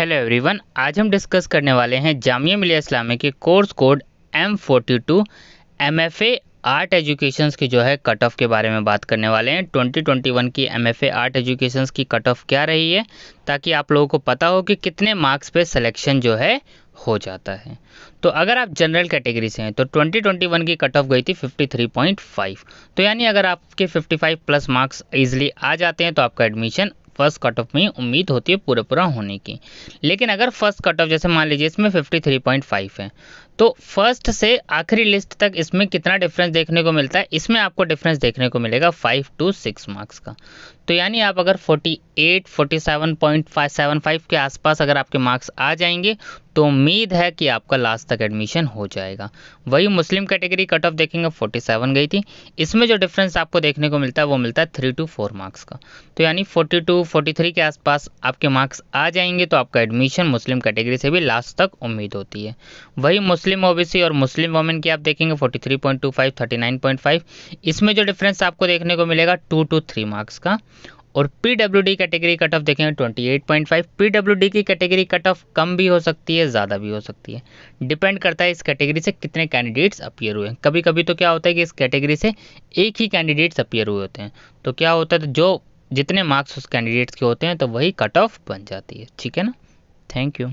hello everyone आज हम discuss करने वाले हैं जामिया मिलिया इस्लामी के course code M forty two M F A art education की जो है कट ऑफ के बारे में बात करने वाले हैं 2021 की M F A art education की कट ऑफ क्या रही है ताकि आप लोगों को पता हो कि कितने मार्क्स पे सिलेक्शन जो है हो जाता है तो अगर आप जनरल कैटेगरी से हैं तो 2021 की कट ऑफ गई थी 53.5 तो यानी अगर आपके 55 प्लस मार्क्स ईजिली आ जाते हैं तो आपका एडमिशन फर्स्ट कट ऑफ में उम्मीद होती है पूरा पूरा होने की लेकिन अगर फर्स्ट कट ऑफ जैसे मान लीजिए इसमें 53.5 है तो फर्स्ट से आखिरी लिस्ट तक इसमें कितना डिफरेंस देखने को मिलता है इसमें आपको डिफरेंस देखने को मिलेगा फाइव टू सिक्स मार्क्स का तो यानी आप अगर forty forty eight seven point seven five के आसपास अगर आपके मार्क्स आ जाएंगे तो उम्मीद है कि आपका लास्ट तक एडमिशन हो जाएगा वही मुस्लिम कैटेगरी कट ऑफ देखेंगे फोर्टी सेवन गई थी इसमें जो डिफरेंस आपको देखने को मिलता है वो मिलता है थ्री टू फोर मार्क्स का तो यानी फोर्टी टू फोर्टी थ्री के आसपास आपके मार्क्स आ जाएंगे तो आपका एडमिशन मुस्लिम कैटेगरी से भी लास्ट तक उम्मीद होती है वही मुस्लिम मुस्लिम ओबीसी और मुस्लिम वोमेन की आप देखेंगे 43.25 39.5 इसमें जो डिफरेंस आपको देखने को मिलेगा टू टू थ्री मार्क्स का और पीडब्ल्यूडी कैटेगरी कट ऑफ देखेंगे 28.5 पीडब्ल्यूडी की कैटेगरी कट ऑफ कम भी हो सकती है ज़्यादा भी हो सकती है डिपेंड करता है इस कैटेगरी से कितने कैंडिडेट्स अपियर हुए हैं कभी कभी तो क्या होता है कि इस कैटेगरी से एक ही कैंडिडेट्स अपियर हुए होते हैं तो क्या होता है तो जो जितने मार्क्स उस कैंडिडेट्स के होते हैं तो वही कट ऑफ बन जाती है ठीक है ना थैंक यू